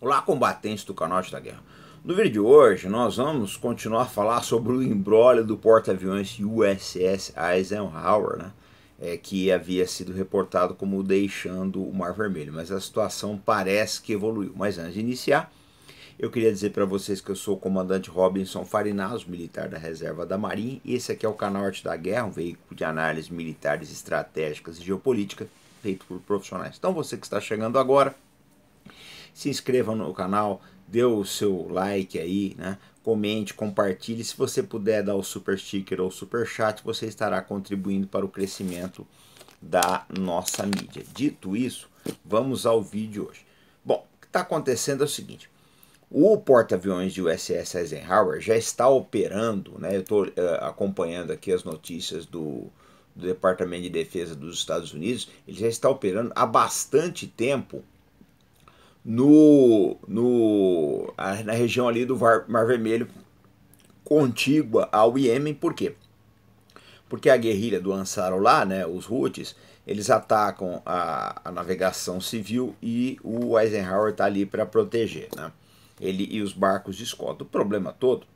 Olá, combatentes do canal da Guerra. No vídeo de hoje, nós vamos continuar a falar sobre o embrólio do porta-aviões USS Eisenhower, né? É, que havia sido reportado como deixando o Mar Vermelho, mas a situação parece que evoluiu. Mas antes de iniciar, eu queria dizer para vocês que eu sou o comandante Robinson Farinazzo, militar da Reserva da Marinha, e esse aqui é o canal Arte da Guerra, um veículo de análises militares estratégicas e geopolítica feito por profissionais. Então você que está chegando agora, se inscreva no canal, dê o seu like aí, né? Comente, compartilhe. Se você puder dar o super sticker ou super chat, você estará contribuindo para o crescimento da nossa mídia. Dito isso, vamos ao vídeo hoje. Bom, o que está acontecendo é o seguinte. O porta-aviões de USS Eisenhower já está operando, né? Eu estou uh, acompanhando aqui as notícias do, do Departamento de Defesa dos Estados Unidos. Ele já está operando há bastante tempo no, no, na região ali do Mar Vermelho, contígua ao Iêmen, por quê? Porque a guerrilha do Ansarullah, né, os Houthis, eles atacam a, a navegação civil e o Eisenhower está ali para proteger, né? ele e os barcos de escolta. O problema todo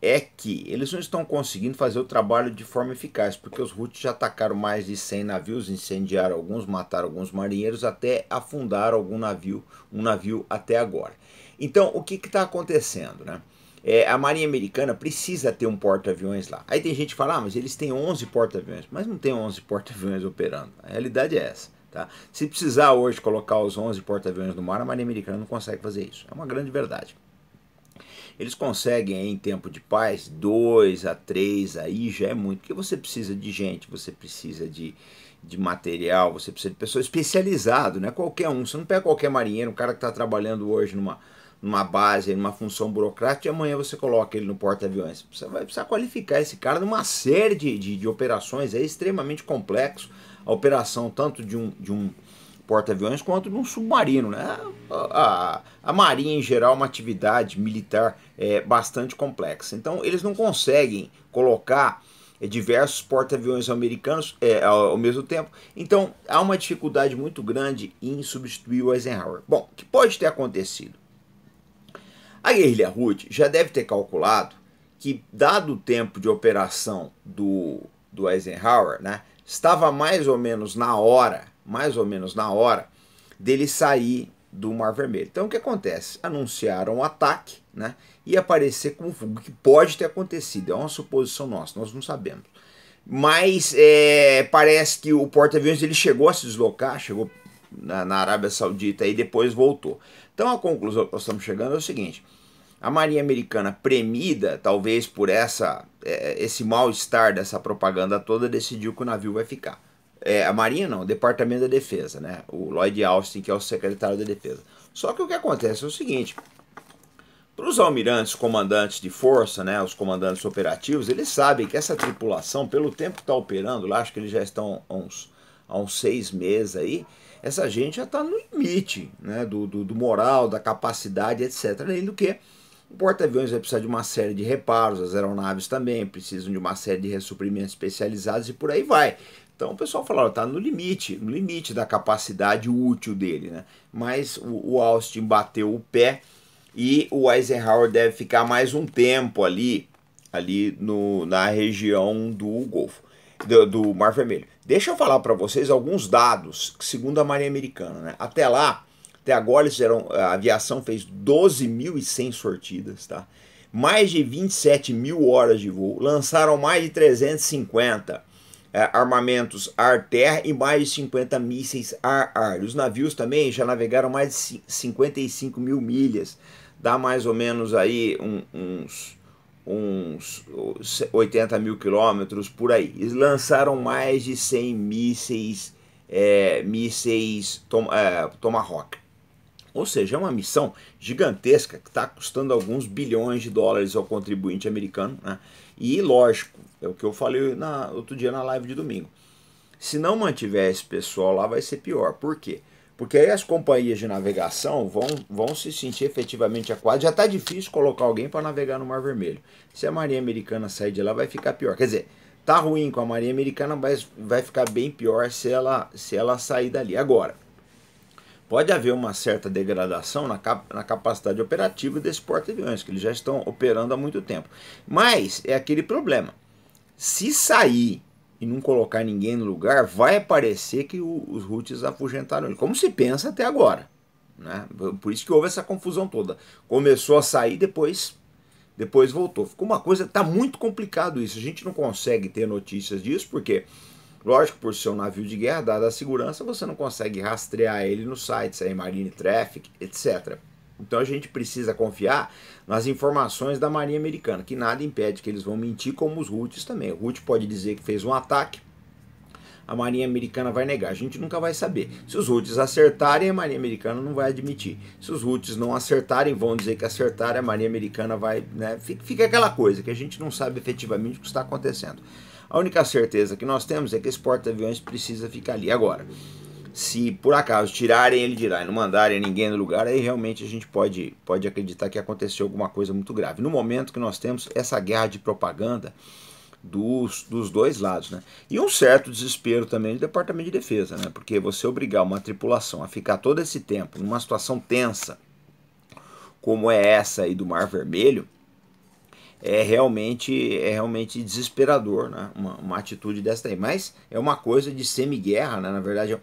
é que eles não estão conseguindo fazer o trabalho de forma eficaz, porque os Houthis já atacaram mais de 100 navios, incendiaram alguns, mataram alguns marinheiros, até afundar algum navio, um navio até agora. Então, o que está acontecendo, né? É, a Marinha Americana precisa ter um porta-aviões lá. Aí tem gente que fala, ah, mas eles têm 11 porta-aviões. Mas não tem 11 porta-aviões operando. A realidade é essa. Tá? Se precisar hoje colocar os 11 porta-aviões no mar, a Marinha Americana não consegue fazer isso. É uma grande verdade. Eles conseguem em tempo de paz dois a três, aí já é muito, porque você precisa de gente, você precisa de, de material, você precisa de pessoa especializado, não é qualquer um. Você não pega qualquer marinheiro, um cara que está trabalhando hoje numa, numa base, numa função burocrática, e amanhã você coloca ele no porta-aviões. Você vai precisar qualificar esse cara numa série de, de, de operações, é extremamente complexo. A operação tanto de um, de um porta-aviões quanto num submarino. Né? A, a, a, marinha, em geral, é uma atividade militar é, bastante complexa. Então, eles não conseguem colocar é, diversos porta-aviões americanos é, ao, ao, mesmo tempo. Então, há uma dificuldade muito grande em substituir o Eisenhower. Bom, o que pode ter acontecido? A guerrilha Ruth já deve ter calculado que, dado o tempo de operação do, do Eisenhower, né, estava mais ou menos na hora mais ou menos na hora dele sair do Mar Vermelho. Então o que acontece? Anunciaram o um ataque né, e aparecer com fogo, que pode ter acontecido, é uma suposição nossa, nós não sabemos. Mas é, parece que o porta-aviões ele chegou a se deslocar, chegou na, na, Arábia Saudita e depois voltou. Então a conclusão que nós estamos chegando é o seguinte: a Marinha Americana, premida talvez por essa, é, esse mal-estar dessa propaganda toda, decidiu que o navio vai ficar. É, a Marinha não, o Departamento da Defesa, né? O Lloyd Austin, que é o secretário da Defesa. Só que o que acontece é o seguinte: para os almirantes, comandantes de força, né, os comandantes operativos, eles sabem que essa tripulação, pelo tempo que está operando lá, acho que eles já estão há uns, há uns seis meses aí, essa gente já está no limite né, do, do, do, moral, da capacidade, etc. Além do que o porta-aviões vai precisar de uma série de reparos, as aeronaves também precisam de uma série de ressuprimentos especializados e por aí vai. Então o pessoal falou, está no limite, no limite da capacidade útil dele, né? Mas o, Austin bateu o pé e o Eisenhower deve ficar mais um tempo ali, ali no, na região do Golfo, do, do Mar Vermelho. Deixa eu falar para vocês alguns dados, segundo a Marinha Americana, né? Até lá, até agora eles eram a aviação fez 12.100 sortidas, tá? Mais de 27 mil horas de voo, lançaram mais de 350 é, armamentos ar-terra e mais de 50 mísseis ar-ar. Os navios também já navegaram mais de 55 mil milhas, dá mais ou menos aí uns, uns 80 mil quilômetros por aí. Eles lançaram mais de 100 mísseis, é, mísseis tom, é, Tomahawk. Ou seja, é uma missão gigantesca que está custando alguns bilhões de dólares ao contribuinte americano. Né? E lógico, é o que eu falei na, outro dia na live de domingo. Se não mantiver esse pessoal lá, vai ser pior. Por quê? Porque aí as companhias de navegação vão, vão se sentir efetivamente aquadas. Já está difícil colocar alguém para navegar no Mar Vermelho. Se a Marinha Americana sair de lá, vai ficar pior. Quer dizer, tá ruim com a Marinha Americana, mas vai ficar bem pior se ela, se ela sair dali. Agora, pode haver uma certa degradação na, cap na capacidade operativa desse porta-aviões, que eles já estão operando há muito tempo. Mas é aquele problema. Se sair e não colocar ninguém no lugar, vai aparecer que o, os Houthis afugentaram ele, como se pensa até agora. Né? Por isso que houve essa confusão toda. Começou a sair, depois depois voltou. Ficou uma coisa, está muito complicado isso. A gente não consegue ter notícias disso, porque Lógico, por ser um navio de guerra, dada a segurança, você não consegue rastrear ele nos sites aí, é Marine Traffic, etc. Então a gente precisa confiar nas informações da Marinha Americana, que nada impede que eles vão mentir, como os Houthis também. O Houthi pode dizer que fez um ataque, a Marinha Americana vai negar. A gente nunca vai saber. Se os Houthis acertarem, a Marinha Americana não vai admitir. Se os Houthis não acertarem, vão dizer que acertaram, a Marinha Americana vai. Né? fica aquela coisa que a gente não sabe efetivamente o que está acontecendo. A única certeza que nós temos é que esse porta-aviões precisa ficar ali agora. Se por acaso tirarem ele de lá e não mandarem ninguém no lugar, aí realmente a gente pode, pode acreditar que aconteceu alguma coisa muito grave. No momento que nós temos essa guerra de propaganda, dos, dos dois lados, né? E um certo desespero também do Departamento de Defesa, né? Porque você obrigar uma tripulação a ficar todo esse tempo numa situação tensa, como é essa aí do Mar Vermelho, é realmente é realmente desesperador, né? Uma, uma atitude dessa aí. Mas é uma coisa de semi-guerra, né? Na verdade,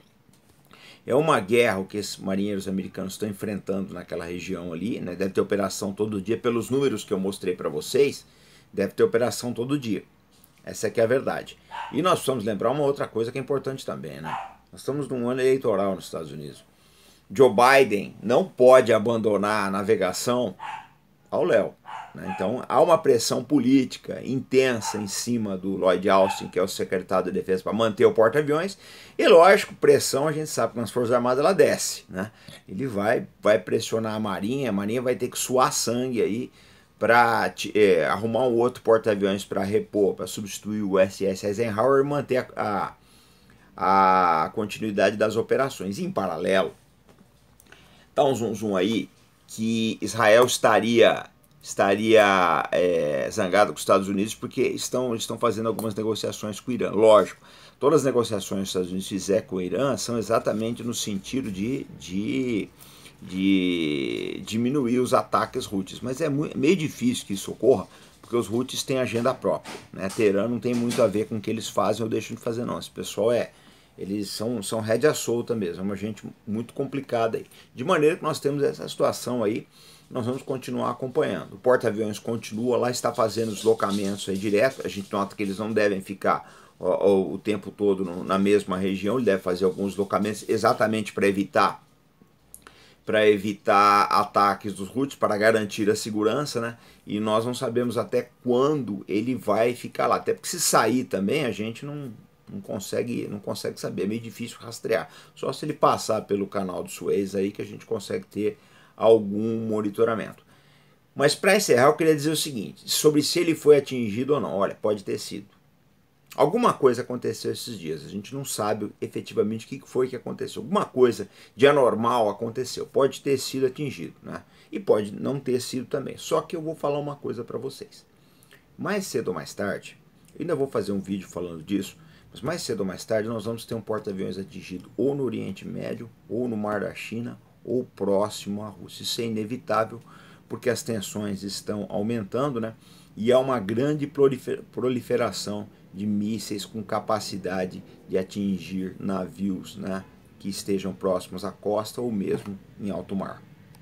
é uma guerra o que esses marinheiros americanos estão enfrentando naquela região ali, né? Deve ter operação todo dia, pelos números que eu mostrei para vocês, deve ter operação todo dia. Essa aqui é, é a verdade. E nós precisamos lembrar uma outra coisa que é importante também, né? Nós estamos num ano eleitoral nos Estados Unidos. Joe Biden não pode abandonar a navegação ao Léo. Né? Então há uma pressão política intensa em cima do Lloyd Austin, que é o secretário da de Defesa, para manter o porta-aviões. E lógico, pressão a gente sabe que nas Forças Armadas ela desce. Né? Ele vai, vai pressionar a Marinha, a Marinha vai ter que suar sangue aí para é, arrumar um outro porta-aviões para repor, para substituir o SS Eisenhower e manter a, a, a continuidade das operações. em paralelo, dá tá um zoom, zoom aí que Israel estaria estaria é, zangado com os Estados Unidos porque estão, estão fazendo algumas negociações com o Irã. Lógico, todas as negociações que os Estados Unidos fizer com o Irã são exatamente no sentido de, de, de diminuir os ataques Houthis. Mas é muito, meio difícil que isso ocorra, porque os Houthis têm agenda própria. Né? Teherã não tem muito a ver com o que eles fazem ou deixam de fazer, não. Esse pessoal é, eles são, são rédea solta mesmo, é uma gente muito complicada aí. De maneira que nós temos essa situação aí nós vamos continuar acompanhando. O porta-aviões continua lá, está fazendo deslocamentos aí direto. A gente nota que eles não devem ficar ó, ó, o tempo todo no, na mesma região, ele deve fazer alguns deslocamentos exatamente para evitar para evitar ataques dos routes, para garantir a segurança, né? E nós não sabemos até quando ele vai ficar lá. Até porque se sair também, a gente não, não consegue não consegue saber, é meio difícil rastrear. Só se ele passar pelo canal do Suez aí que a gente consegue ter algum monitoramento. Mas para encerrar, eu queria dizer o seguinte: sobre se ele foi atingido ou não. Olha, pode ter sido. Alguma coisa aconteceu esses dias, a gente não sabe efetivamente o que foi que aconteceu. Alguma coisa de anormal aconteceu, pode ter sido atingido, né? E pode não ter sido também. Só que eu vou falar uma coisa para vocês. Mais cedo ou mais tarde, ainda vou fazer um vídeo falando disso, mas mais cedo ou mais tarde nós vamos ter um porta-aviões atingido ou no Oriente Médio, ou no Mar da China, ou próximo à Rússia. Isso é inevitável porque as tensões estão aumentando né? e há uma grande proliferação de mísseis com capacidade de atingir navios né? que estejam próximos à costa ou mesmo em alto mar.